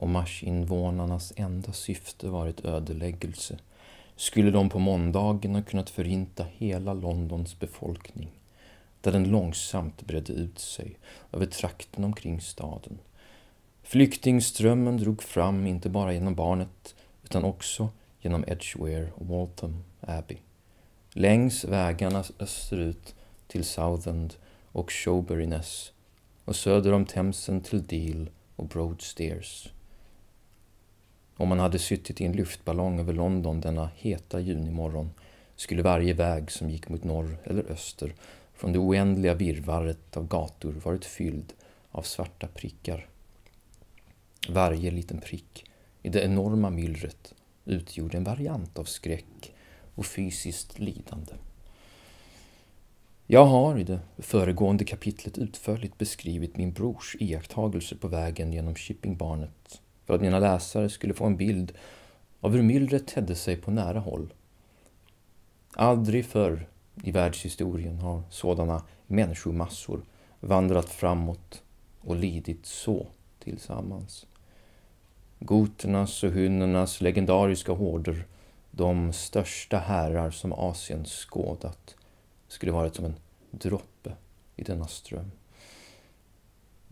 och marsinvånarnas enda syfte varit ödeläggelse skulle de på måndagen ha kunnat förinta hela Londons befolkning där den långsamt bredde ut sig över trakten omkring staden. Flyktingströmmen drog fram inte bara genom barnet utan också genom Edgware och Waltham Abbey. Längs vägarna österut till Southend och Showburnyness och söder om Themsen till Deal och Broadstairs. Om man hade suttit i en luftballong över London denna heta junimorgon skulle varje väg som gick mot norr eller öster från det oändliga virvaret av gator varit fylld av svarta prickar. Varje liten prick i det enorma myllret utgjorde en variant av skräck och fysiskt lidande. Jag har i det föregående kapitlet utförligt beskrivit min brors iakttagelser på vägen genom Shippingbarnet för att mina läsare skulle få en bild av hur myllret tedde sig på nära håll. Aldrig förr i världshistorien har sådana människomassor vandrat framåt och lidit så tillsammans. Goternas och hunnernas legendariska horder, de största härar som Asien skådat, skulle varit som en droppe i denna ström.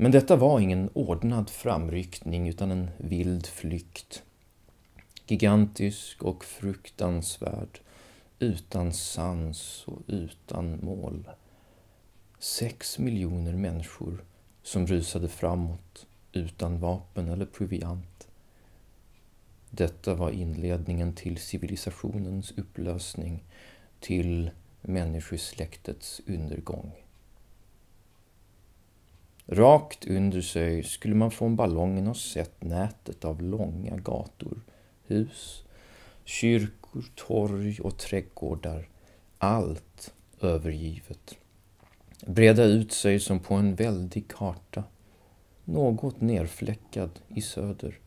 Men detta var ingen ordnad framryckning utan en vild flykt. Gigantisk och fruktansvärd, utan sans och utan mål. Sex miljoner människor som rusade framåt utan vapen eller proviant. Detta var inledningen till civilisationens upplösning, till människosläktets undergång. Rakt under sig skulle man från ballongen ha sett nätet av långa gator, hus, kyrkor, torg och trädgårdar. Allt övergivet. Breda ut sig som på en väldig karta. Något nerfläckad i söder.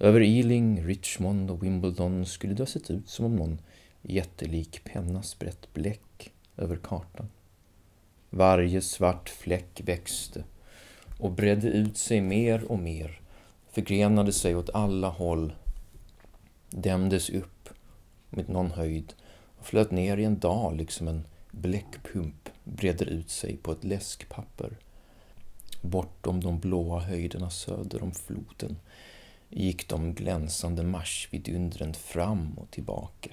Över Ealing, Richmond och Wimbledon skulle det ha sett ut som om någon jättelik penna sprätt bläck över kartan. Varje svart fläck växte och bredde ut sig mer och mer, förgrenade sig åt alla håll, dämdes upp med någon höjd och flöt ner i en dal liksom en bläckpump breder ut sig på ett läskpapper. Bortom de blåa höjderna söder om floden gick de glänsande marsvidundren fram och tillbaka.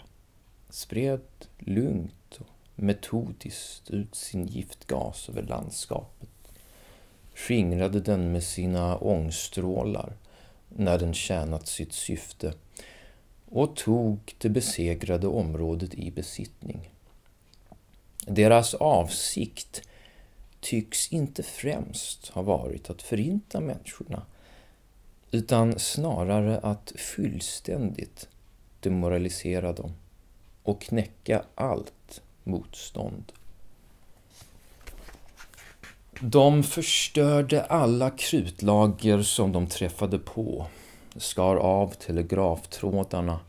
Spred lugnt och metodiskt ut sin giftgas över landskapet skingrade den med sina ångstrålar när den tjänat sitt syfte och tog det besegrade området i besittning. Deras avsikt tycks inte främst ha varit att förinta människorna utan snarare att fullständigt demoralisera dem och knäcka allt motstånd. De förstörde alla krutlager som de träffade på, skar av telegraftrådarna,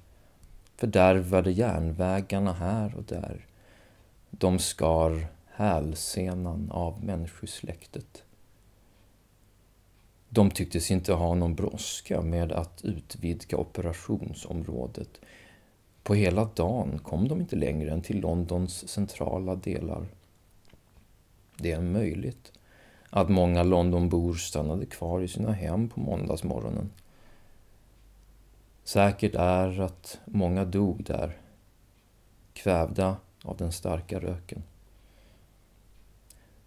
fördärvade järnvägarna här och där. De skar hälsenan av människosläktet. De tycktes inte ha någon brådska med att utvidga operationsområdet. På hela dagen kom de inte längre än till Londons centrala delar. Det är möjligt att många Londonbor stannade kvar i sina hem på måndagsmorgonen. Säkert är att många dog där, kvävda av den starka röken.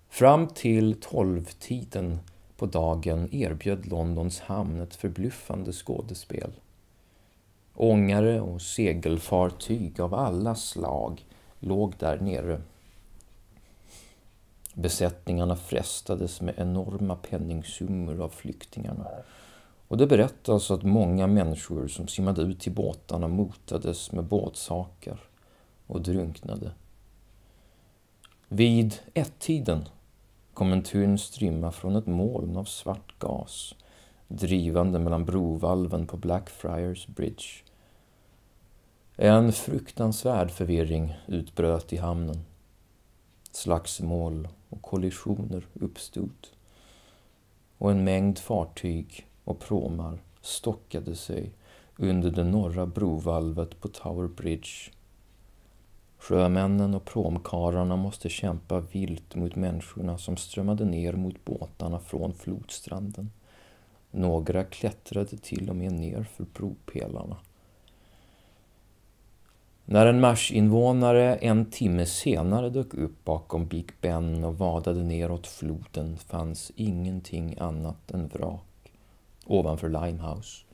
Fram till tolvtiden på dagen erbjöd Londons hamn ett förbluffande skådespel. Ångare och segelfartyg av alla slag låg där nere Besättningarna frestades med enorma penningsummor av flyktingarna. Och det berättas att många människor som simmade ut till båtarna motades med båtsakar och drunknade. Vid ett-tiden kom en tunn strimma från ett moln av svart gas drivande mellan brovalven på Blackfriars Bridge. En fruktansvärd förvirring utbröt i hamnen. Slagsmål och kollisioner uppstod och en mängd fartyg och pråmar stockade sig under det norra brovalvet på Tower Bridge. Sjömännen och pråmkarlarna måste kämpa vilt mot människorna som strömmade ner mot båtarna från flodstranden. Några klättrade till och med ner för bropelarna när en marsinvånare en timme senare dök upp bakom Big Ben och vadade neråt floden fanns ingenting annat än vrak ovanför Limehouse.